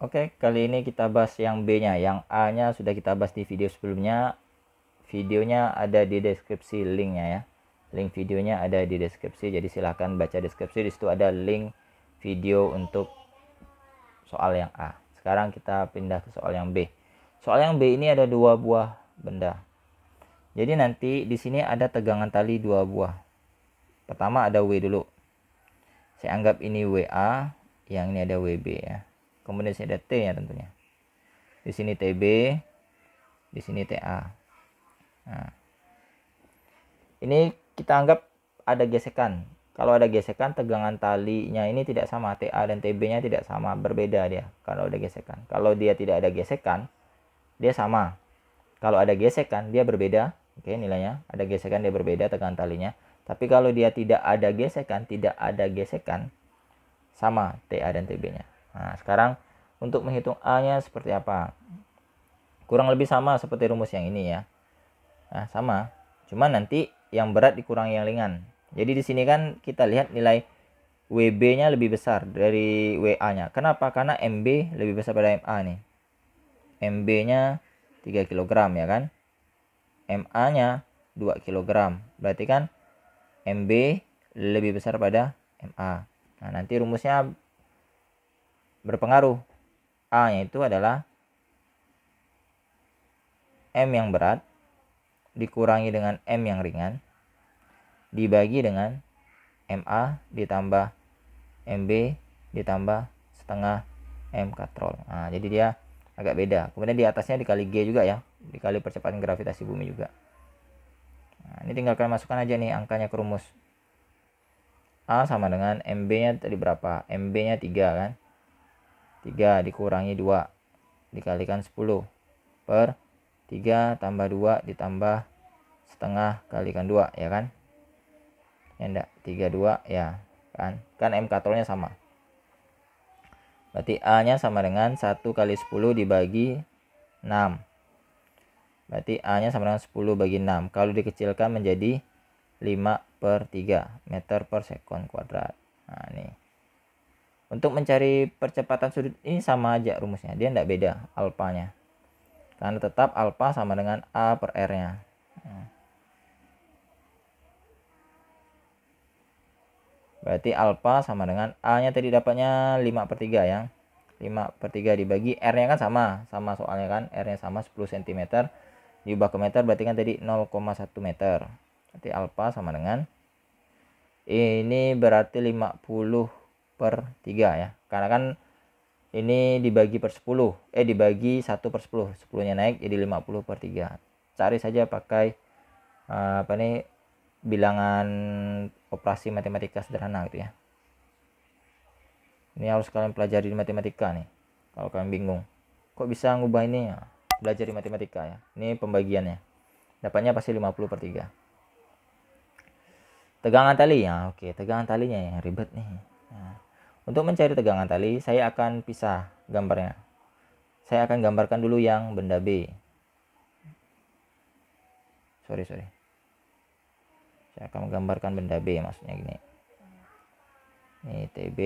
Oke, kali ini kita bahas yang B-nya. Yang A-nya sudah kita bahas di video sebelumnya. Videonya ada di deskripsi linknya ya. Link videonya ada di deskripsi, jadi silahkan baca deskripsi. Di situ ada link video untuk soal yang A. Sekarang kita pindah ke soal yang B. Soal yang B ini ada dua buah benda. Jadi nanti di sini ada tegangan tali dua buah. Pertama ada W dulu. Saya anggap ini WA, yang ini ada WB ya kemudian saya sini ada T ya tentunya di sini TB di sini TA nah, ini kita anggap ada gesekan kalau ada gesekan tegangan talinya ini tidak sama TA dan TB nya tidak sama berbeda dia kalau ada gesekan kalau dia tidak ada gesekan dia sama kalau ada gesekan dia berbeda oke nilainya ada gesekan dia berbeda tegangan talinya tapi kalau dia tidak ada gesekan tidak ada gesekan sama TA dan TB nya nah sekarang untuk menghitung A-nya seperti apa. Kurang lebih sama seperti rumus yang ini ya. Nah, sama. Cuma nanti yang berat dikurangi yang ringan. Jadi di sini kan kita lihat nilai WB-nya lebih besar dari WA-nya. Kenapa? Karena MB ya kan? kan lebih besar pada MA nih. MB-nya 3 kg ya kan. MA-nya 2 kg. Berarti kan MB lebih besar pada MA. Nah, nanti rumusnya berpengaruh A itu adalah M yang berat dikurangi dengan M yang ringan dibagi dengan MA ditambah MB ditambah setengah M katrol. Nah, jadi dia agak beda. Kemudian di atasnya dikali G juga ya, dikali percepatan gravitasi bumi juga. Nah, ini tinggal kalian masukkan aja nih angkanya ke rumus. A sama dengan MB-nya tadi berapa? MB-nya 3 kan? 3 dikurangi 2 dikalikan 10 per 3 tambah 2 ditambah setengah kalikan 2 ya kan ya enggak 32 ya kan kan m nya sama berarti A nya sama dengan 1 kali 10 dibagi 6 berarti A nya sama dengan 10 bagi 6 kalau dikecilkan menjadi 5 per 3 meter per sekon kuadrat nah ini untuk mencari percepatan sudut ini sama aja rumusnya, dia tidak beda alpanya Karena tetap alfa sama dengan A per R-nya. Hmm. Berarti alfa sama dengan A-nya tadi dapatnya 5 per 3 ya. 5 per 3 dibagi R-nya kan sama. Sama soalnya kan R-nya sama 10 cm. Diubah ke meter berarti kan tadi 0,1 meter. Berarti alfa sama dengan ini berarti 50 per 3 ya karena kan ini dibagi per 10 eh dibagi 1 per 10 10 nya naik jadi 50 per 3 cari saja pakai eh, apa nih bilangan operasi matematika sederhana gitu ya ini harus kalian pelajari di matematika nih kalau kalian bingung kok bisa ngubah ini ya belajar di matematika ya ini pembagiannya dapatnya pasti 50 per 3 tegangan tali ya oke tegangan talinya yang ribet nih nah. Untuk mencari tegangan tali, saya akan pisah gambarnya. Saya akan gambarkan dulu yang benda B. Sorry, sorry. Saya akan menggambarkan benda B maksudnya gini. Ini TB.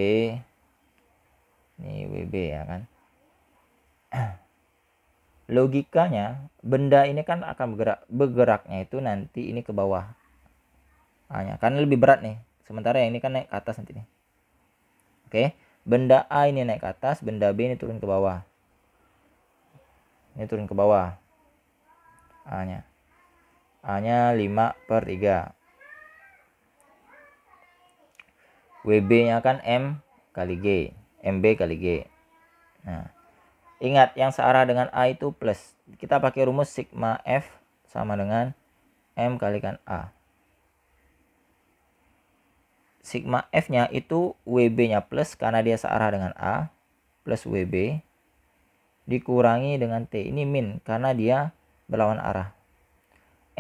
Ini WB ya kan. Logikanya benda ini kan akan bergerak bergeraknya itu nanti ini ke bawah. Hanya kan lebih berat nih. Sementara yang ini kan naik ke atas nanti nih. Oke. Benda A ini naik ke atas, benda B ini turun ke bawah. Ini turun ke bawah. A-nya. A-nya 5 per 3. WB-nya kan M kali G. MB kali G. Nah, ingat yang searah dengan A itu plus. Kita pakai rumus sigma F sama dengan M kalikan A sigma F-nya itu WB-nya plus karena dia searah dengan A plus WB dikurangi dengan T. Ini min karena dia berlawan arah.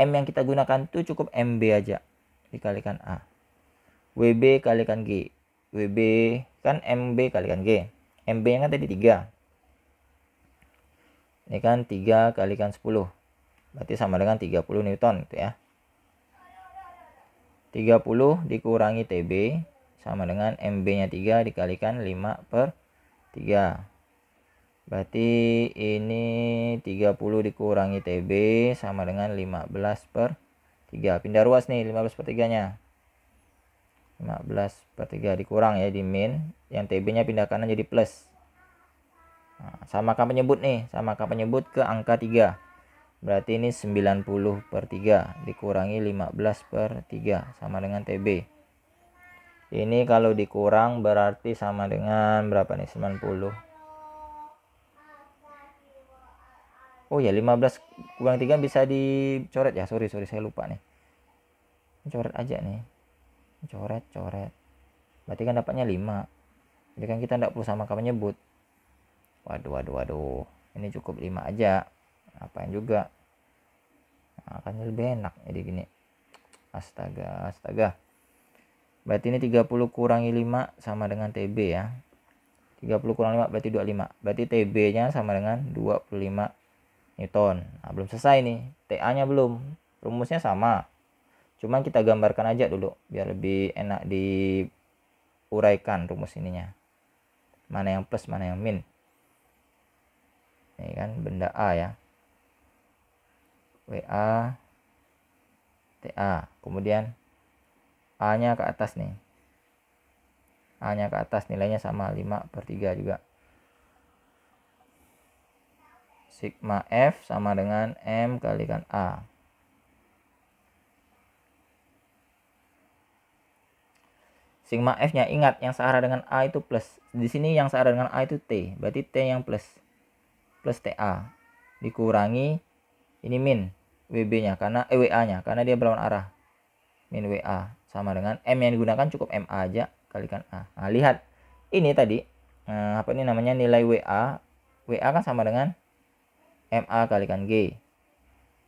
M yang kita gunakan itu cukup MB aja dikalikan A. WB kalikan G. WB kan MB kalikan G. MB yang kan tadi 3. Ini kan 3 kalikan 10. Berarti sama dengan 30 Newton gitu ya. 30 dikurangi TB sama dengan MB-nya 3 dikalikan 5 per 3. Berarti ini 30 dikurangi TB sama dengan 15 per 3. Pindah ruas nih 15 per 3 nya. 15 per 3 dikurang ya di min. Yang TB-nya pindah kanan jadi plus. Nah, samakan penyebut nih. sama Samakan penyebut ke angka 3. Berarti ini 90 per 3 dikurangi 15 per 3 sama dengan TB. Ini kalau dikurang berarti sama dengan berapa nih 90. Oh ya 15 kurang 3 bisa dicoret ya. Sorry sorry saya lupa nih. Coret aja nih. Coret coret. Berarti kan dapatnya 5. Jadi kan kita tidak perlu sama kamu nyebut. Waduh waduh waduh. Ini cukup 5 aja ngapain juga akan nah, lebih enak jadi gini astaga astaga berarti ini 30 kurangi 5 sama dengan TB ya 30 kurang 5 berarti 25 berarti TB nya sama dengan 25 Newton nah, belum selesai nih TA nya belum rumusnya sama cuman kita gambarkan aja dulu biar lebih enak diuraikan rumus ininya mana yang plus mana yang min ini kan benda A ya WA TA kemudian A nya ke atas nih A nya ke atas nilainya sama 5 per 3 juga sigma F sama dengan M kalikan A sigma F nya ingat yang searah dengan A itu plus di sini yang searah dengan A itu T berarti T yang plus plus TA dikurangi ini min WB-nya karena eh, WA-nya karena dia berlawan arah. Min WA sama dengan M yang digunakan cukup MA aja kalikan A. Nah, lihat ini tadi eh, apa ini namanya nilai WA. WA kan sama dengan MA kalikan G.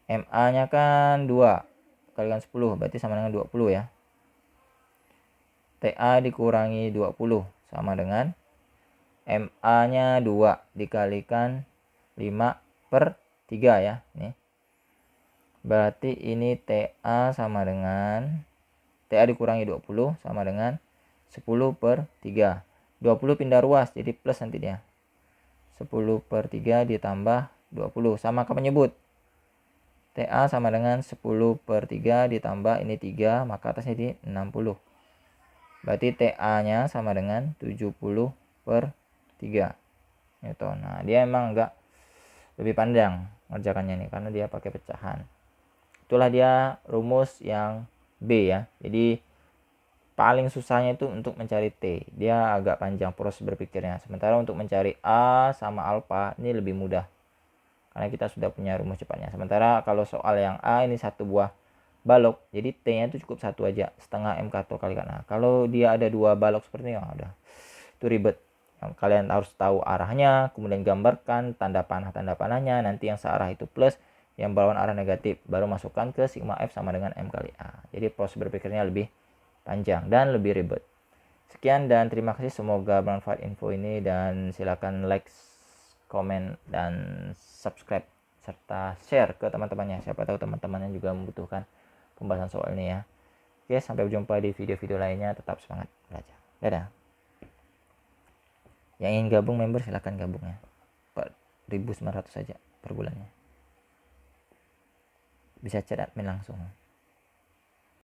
MA-nya kan 2 kalikan 10 berarti sama dengan 20 ya. TA dikurangi 20 sama dengan MA-nya 2 dikalikan 5 per 3 ya. Nih. Berarti ini TA sama dengan TA dikurangi 20 sama dengan 10 per 3. 20 pindah ruas jadi plus nanti dia. 10 per 3 ditambah 20 sama ke penyebut. TA sama dengan 10 per 3 ditambah ini 3 maka atasnya jadi 60. Berarti TA nya sama dengan 70 per 3 Newton. Gitu. Nah dia emang enggak lebih panjang ngerjakannya nih karena dia pakai pecahan. Itulah dia rumus yang B ya. Jadi paling susahnya itu untuk mencari T. Dia agak panjang proses berpikirnya. Sementara untuk mencari A sama alfa ini lebih mudah. Karena kita sudah punya rumus cepatnya. Sementara kalau soal yang A ini satu buah balok. Jadi T-nya itu cukup satu aja. Setengah M kato kali karena kalau dia ada dua balok seperti ini, oh, udah. Itu ribet. Kalian harus tahu arahnya, kemudian gambarkan tanda panah-tanda panahnya. Nanti yang searah itu plus, yang berlawan arah negatif baru masukkan ke sigma f sama dengan m kali a jadi proses berpikirnya lebih panjang dan lebih ribet sekian dan terima kasih semoga bermanfaat info ini dan silakan like comment dan subscribe serta share ke teman-temannya siapa tahu teman-temannya juga membutuhkan pembahasan soal ini ya oke sampai jumpa di video-video lainnya tetap semangat belajar dadah yang ingin gabung member silahkan gabung ya 4900 saja per bulannya bisa chat admin langsung